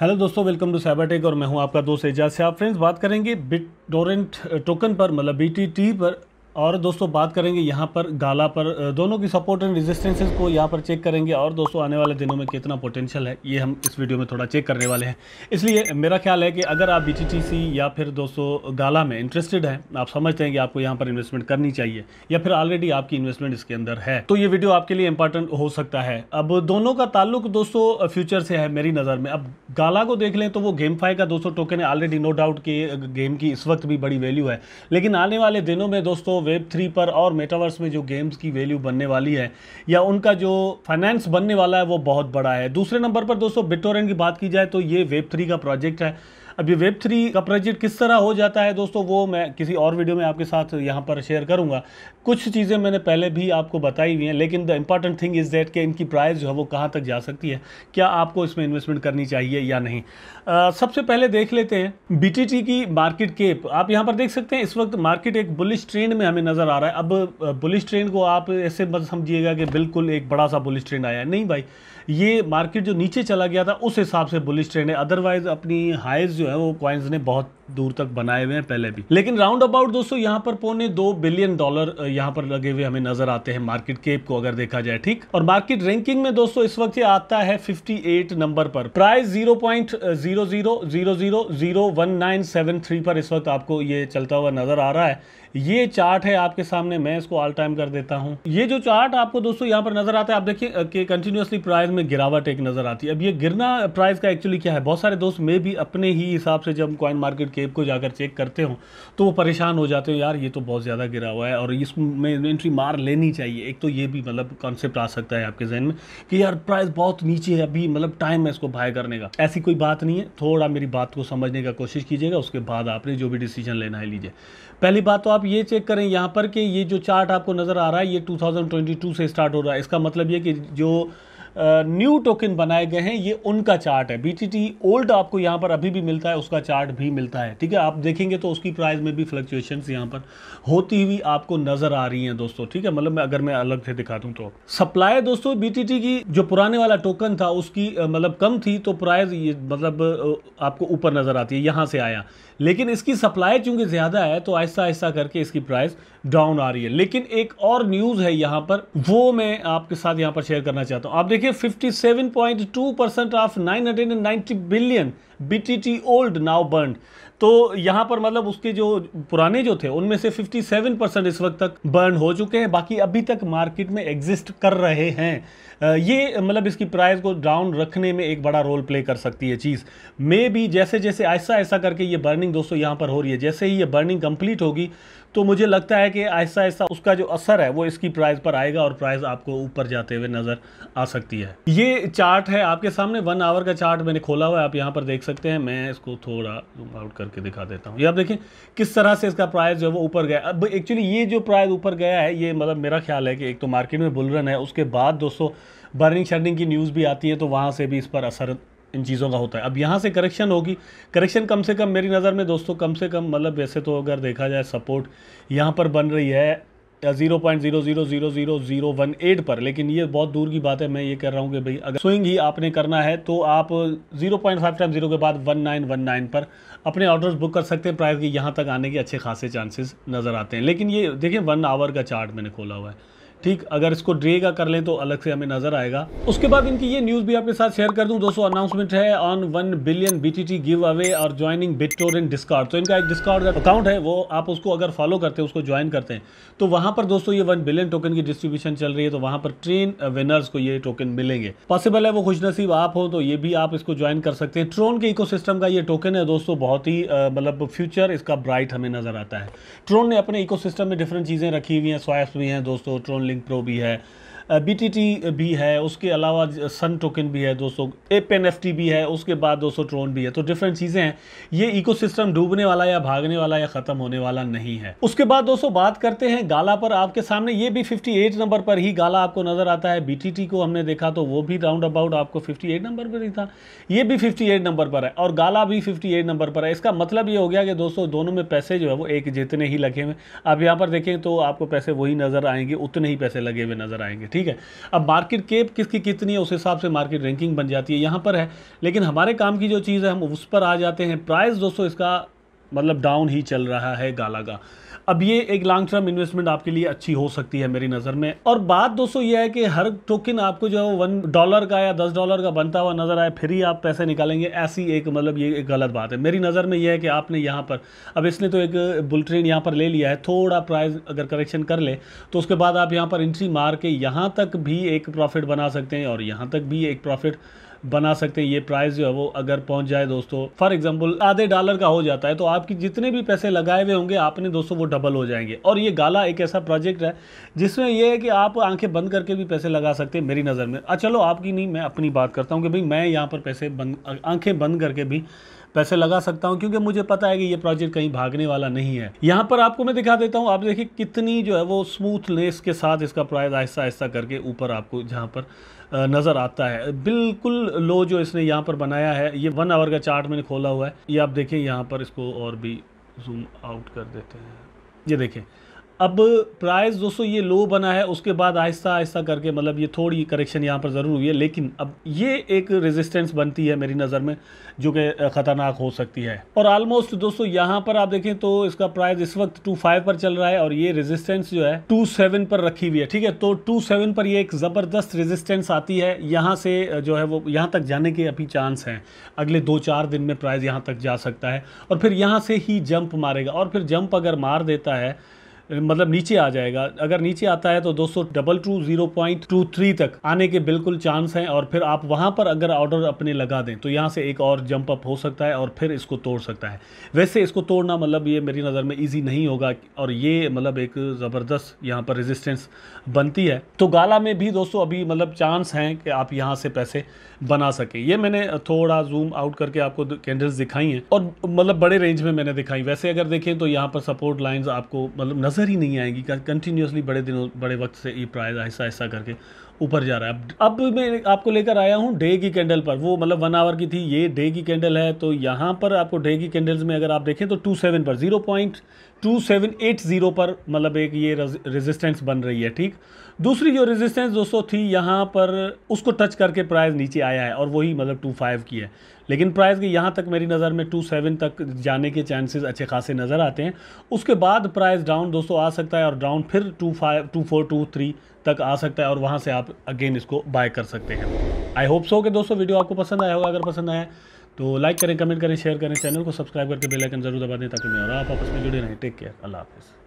hello दोस्तों welcome to cyber tech और मैं हूं आपका दोस्त एजाज से आप फ्रेंड्स बात करेंगे बिट टोरेंट टोकन पर मतलब बी पर और दोस्तों बात करेंगे यहाँ पर गाला पर दोनों की सपोर्ट एंड रेजिस्टेंसेस को यहाँ पर चेक करेंगे और दोस्तों आने वाले दिनों में कितना पोटेंशियल है ये हम इस वीडियो में थोड़ा चेक करने वाले हैं इसलिए मेरा ख्याल है कि अगर आप बी या फिर दोस्तों गाला में इंटरेस्टेड हैं आप समझते हैं कि आपको यहाँ पर इन्वेस्टमेंट करनी चाहिए या फिर ऑलरेडी आपकी इन्वेस्टमेंट इसके अंदर है तो ये वीडियो आपके लिए इंपॉर्टेंट हो सकता है अब दोनों का ताल्लुक दोस्तों फ्यूचर से है मेरी नज़र में अब गाला को देख लें तो वो गेम फाई का दोस्तों टोकन है ऑलरेडी नो डाउट कि गेम की इस वक्त भी बड़ी वैल्यू है लेकिन आने वाले दिनों में दोस्तों वेब थ्री पर और मेटावर्स में जो गेम्स की वैल्यू बनने वाली है या उनका जो फाइनेंस बनने वाला है वो बहुत बड़ा है दूसरे नंबर पर दोस्तों बिटोरेंट की बात की जाए तो ये वेब थ्री का प्रोजेक्ट है अब ये वेब थ्री का प्रोजेक्ट किस तरह हो जाता है दोस्तों वो मैं किसी और वीडियो में आपके साथ यहाँ पर शेयर करूँगा कुछ चीज़ें मैंने पहले भी आपको बताई हुई हैं लेकिन the important thing is that कि इनकी प्राइस जो है वो कहाँ तक जा सकती है क्या आपको इसमें इन्वेस्टमेंट करनी चाहिए या नहीं आ, सबसे पहले देख लेते हैं बी की मार्केट केप आप यहाँ पर देख सकते हैं इस वक्त मार्केट एक बुलिश ट्रेंड में हमें नज़र आ रहा है अब बुलिश ट्रेंड को आप ऐसे मत समझिएगा कि बिल्कुल एक बड़ा सा बुलिश ट्रेंड आया है नहीं भाई ये मार्केट जो नीचे चला गया था उस हिसाब से बुलिश ट्रेंड है अदरवाइज़ अपनी हाइज जो है वो क्वाइंस ने बहुत दूर तक बनाए हुए हैं पहले भी लेकिन राउंड अबाउट दोस्तों यहाँ पर पौने दो बिलियन डॉलर यहाँ पर लगे हुए हमें नजर आते हैं मार्केट केप को अगर देखा जाए ठीक और मार्केट रैंकिंग में दोस्तों इस वक्त ये आता है 58 नंबर पर प्राइस जीरो पर इस वक्त आपको ये चलता हुआ नजर आ रहा है ये चार्ट है आपके सामने मैं इसको ऑल टाइम कर देता हूं ये जो चार्ट आपको दोस्तों यहाँ पर नजर आता है आप देखिए कंटिन्यूसली प्राइस में गिरावट एक नजर आती है अब ये गिरना प्राइस का एक्चुअली क्या है बहुत सारे दोस्त मे भी अपने ही हिसाब से जब कॉइन मार्केट केप को जाकर चेक करते हो तो वो परेशान हो जाते हो यार ये तो बहुत ज़्यादा गिरा हुआ है और इसमें इन्वेंट्री मार लेनी चाहिए एक तो ये भी मतलब कॉन्सेप्ट आ सकता है आपके जहन में कि यार प्राइस बहुत नीचे है अभी मतलब टाइम है इसको बाय करने का ऐसी कोई बात नहीं है थोड़ा मेरी बात को समझने का कोशिश कीजिएगा उसके बाद आपने जो भी डिसीजन लेना है लीजिए पहली बात तो आप ये चेक करें यहाँ पर कि ये जो चार्ट आपको नज़र आ रहा है ये 2022 से स्टार्ट हो रहा है इसका मतलब ये कि जो न्यू टोकन बनाए गए हैं ये उनका चार्ट है बी ओल्ड आपको यहाँ पर अभी भी मिलता है उसका चार्ट भी मिलता है ठीक है आप देखेंगे तो उसकी प्राइस में भी फ्लक्चुएशन यहाँ पर होती हुई आपको नज़र आ रही हैं दोस्तों ठीक है मतलब अगर मैं अलग से दिखा दूँ तो सप्लाई दोस्तों बी की जो पुराने वाला टोकन था उसकी मतलब कम थी तो प्राइस ये मतलब आपको ऊपर नज़र आती है यहाँ से आया लेकिन इसकी सप्लाई चूंकि ज़्यादा है तो ऐसा ऐसा करके इसकी प्राइस डाउन आ रही है लेकिन एक और न्यूज़ है यहाँ पर वो मैं आपके साथ यहाँ पर शेयर करना चाहता हूँ आप देखिए देखिए 57.2 percent of 990 billion BTT old now burn तो यहाँ पर मतलब उसके जो पुराने जो थे उनमें से 57 परसेंट इस वक्त तक बर्न हो चुके हैं बाकी अभी तक मार्केट में एग्जिस्ट कर रहे हैं ये मतलब इसकी प्राइस को डाउन रखने में एक बड़ा रोल प्ले कर सकती है चीज़ मे भी जैसे जैसे ऐसा ऐसा करके ये बर्निंग दोस्तों यहाँ पर हो रही है जैसे ही ये बर्निंग कंप्लीट होगी तो मुझे लगता है कि आहिस्ता आहिस्ता उसका जो असर है वो इसकी प्राइस पर आएगा और प्राइस आपको ऊपर जाते हुए नज़र आ सकती है ये चार्ट है आपके सामने वन आवर का चार्ट मैंने खोला हुआ है आप यहाँ पर देख सकते हैं मैं इसको थोड़ा जूम आउट करके दिखा देता हूँ ये आप देखें किस तरह से इसका प्राइस जो है वो ऊपर गया अब एक्चुअली ये जो प्राइस ऊपर गया है ये मतलब मेरा ख्याल है कि एक तो मार्केट में बुलरन है उसके बाद दोस्तों बर्निंग शर्निंग की न्यूज़ भी आती है तो वहाँ से भी इस पर असर इन चीज़ों का होता है अब यहाँ से करेक्शन होगी करेक्शन कम से कम मेरी नज़र में दोस्तों कम से कम मतलब वैसे तो अगर देखा जाए सपोर्ट यहाँ पर बन रही है zero point zero zero zero zero zero one eight पर लेकिन ये बहुत दूर की बात है मैं ये कह रहा हूँ कि भाई अगर स्विंग ही आपने करना है तो आप zero point five time zero के बाद वन नाइन वन नाइन पर अपने ऑर्डर्स बुक कर सकते हैं प्राइस के यहाँ तक आने के अच्छे खासे चांसेस नज़र आते हैं लेकिन ये देखिए वन आवर का चार्ट मैंने खोला हुआ है ठीक अगर इसको ड्रे का कर लें तो अलग से हमें नजर आएगा उसके बाद इनकी ये न्यूज भी आपके साथ शेयर कर दूं दोस्तों अनाउंसमेंट है on one billion BTT giveaway और ज्वाइनिंग इन डिस्कार्ड तो इनका एक डिस्कार्ड अकाउंट है वो आप उसको अगर फॉलो करते हैं उसको ज्वाइन करते हैं तो वहां पर दोस्तों ये वन बिलियन टोकन की डिस्ट्रीब्यूशन चल रही है तो वहां पर ट्रेन विनर्स को ये टोकन मिलेंगे पॉसिबल है वो खुशनसीब आप हो तो ये भी आप इसको ज्वाइन कर सकते हैं ट्रोन के इको का ये टोकन है दोस्तों बहुत ही मतलब फ्यूचर इसका ब्राइट हमें नजर आता है ट्रोन ने अपने इको में डिफरेंट चीजें रखी हुई हैं स्वास्थ्य भी हैं दोस्तों ट्रोन लिंक प्रो भी है बी भी है उसके अलावा सन टोकन भी है दोस्तों एप एन भी है उसके बाद दोस्तों ट्रोन भी है तो डिफरेंट चीज़ें हैं ये इकोसिस्टम डूबने वाला या भागने वाला या ख़त्म होने वाला नहीं है उसके बाद दोस्तों बात करते हैं गाला पर आपके सामने ये भी फिफ्टी नंबर पर ही गाला आपको नज़र आता है बी को हमने देखा तो वो भी राउंड अबाउट आपको फिफ्टी नंबर पर ही था ये भी फिफ्टी नंबर पर है और गाला भी फिफ्टी नंबर पर है इसका मतलब ये हो गया कि दोस्तों दोनों में पैसे जो है वो एक जितने ही लगे हुए अब यहाँ पर देखें तो आपको पैसे वही नज़र आएंगे उतने ही पैसे लगे हुए नज़र आएंगे ठीक ठीक है अब मार्केट केप किसकी कितनी है उस हिसाब से मार्केट रैंकिंग बन जाती है यहाँ पर है लेकिन हमारे काम की जो चीज़ है हम उस पर आ जाते हैं प्राइस दोस्तों इसका मतलब डाउन ही चल रहा है गाला का अब ये एक लॉन्ग टर्म इन्वेस्टमेंट आपके लिए अच्छी हो सकती है मेरी नज़र में और बात दोस्तों ये है कि हर टोकन आपको जो है वन डॉलर का या दस डॉलर का बनता हुआ नज़र आए फिर ही आप पैसे निकालेंगे ऐसी एक मतलब ये एक गलत बात है मेरी नज़र में यह है कि आपने यहाँ पर अब इसने तो एक बुल ट्रेन यहाँ पर ले लिया है थोड़ा प्राइस अगर करेक्शन कर ले तो उसके बाद आप यहाँ पर एंट्री मार के यहाँ तक भी एक प्रॉफिट बना सकते हैं और यहाँ तक भी एक प्रॉफिट बना सकते हैं ये प्राइस जो है वो अगर पहुंच जाए दोस्तों फॉर एग्जाम्पल आधे डॉलर का हो जाता है तो आपकी जितने भी पैसे लगाए हुए होंगे आपने दोस्तों वो डबल हो जाएंगे और ये गाला एक ऐसा प्रोजेक्ट है जिसमें यह है कि आप आंखें बंद करके भी पैसे लगा सकते हैं मेरी नज़र में अच्छा चलो आपकी नहीं मैं अपनी बात करता हूँ कि भाई मैं यहाँ पर पैसे बंद आंखें बंद करके भी पैसे लगा सकता हूँ क्योंकि मुझे पता है कि ये प्रोजेक्ट कहीं भागने वाला नहीं है यहाँ पर आपको मैं दिखा देता हूँ आप देखिए कितनी जो है वो स्मूथनेस के साथ इसका प्राइस आहिस्ता आहिस्ता करके ऊपर आपको जहाँ पर नज़र आता है बिल्कुल लो जो इसने यहाँ पर बनाया है ये वन आवर का चार्ट मैंने खोला हुआ है ये आप देखें यहाँ पर इसको और भी जूम आउट कर देते हैं ये देखें अब प्राइस दोस्तों ये लो बना है उसके बाद आहिस्ता आहिस्ता करके मतलब ये थोड़ी करेक्शन यहाँ पर ज़रूर हुई है लेकिन अब ये एक रेजिस्टेंस बनती है मेरी नज़र में जो कि ख़तरनाक हो सकती है और आलमोस्ट दोस्तों यहाँ पर आप देखें तो इसका प्राइस इस वक्त टू फाइव पर चल रहा है और ये रेजिस्टेंस जो है टू सेवन पर रखी हुई है ठीक है तो टू सेवन पर ये एक ज़बरदस्त रेजिस्टेंस आती है यहाँ से जो है वो यहाँ तक जाने के अभी चांस हैं अगले दो चार दिन में प्राइज़ यहाँ तक जा सकता है और फिर यहाँ से ही जंप मारेगा और फिर जंप अगर मार देता है मतलब नीचे आ जाएगा अगर नीचे आता है तो दोस्तों double two zero point two three तक आने के बिल्कुल चांस हैं और फिर आप वहाँ पर अगर ऑर्डर अपने लगा दें तो यहाँ से एक और जंप अप हो सकता है और फिर इसको तोड़ सकता है वैसे इसको तोड़ना मतलब ये मेरी नज़र में ईजी नहीं होगा और ये मतलब एक ज़बरदस्त यहाँ पर रेजिस्टेंस बनती है तो गाला में भी दोस्तों अभी मतलब चांस हैं कि आप यहाँ से पैसे बना सकें ये मैंने थोड़ा जूम आउट करके आपको कैंडल्स दिखाई हैं और मतलब बड़े रेंज में मैंने दिखाई वैसे अगर देखें तो यहाँ पर सपोर्ट लाइन्स आपको मतलब नजर नज़र ही नहीं आएगी कंटिन्यूसली बड़े दिनों बड़े वक्त से ये प्राइस ऐसा ऐसा करके ऊपर जा रहा है अब अब मैं आपको लेकर आया हूँ डे की कैंडल पर वो मतलब वन आवर की थी ये डे की कैंडल है तो यहाँ पर आपको डे की कैंडल्स में अगर आप देखें तो टू सेवन पर zero point two seven eight zero पर मतलब एक ये रेजिस्टेंस बन रही है ठीक दूसरी जो रेजिस्टेंस दोस्तों थी यहाँ पर उसको टच करके प्राइस नीचे आया है और वही मतलब टू फाइव की है लेकिन प्राइस के यहाँ तक मेरी नज़र में टू सेवन तक जाने के चांसेस अच्छे खासे नज़र आते हैं उसके बाद प्राइस डाउन दोस्तों आ सकता है और डाउन फिर two five two four two three तक आ सकता है और वहाँ से आप अगेन इसको बाय कर सकते हैं आई होप सो कि दोस्तों वीडियो आपको पसंद आया होगा अगर पसंद आया तो लाइक करें कमेंट करें शेयर करें चैनल को सब्सक्राइब करके बेल आइकन जरूर दबा दें ताकि मैं और आप आपस में जुड़े रहें टेक केयर अल्लाह हाफिज़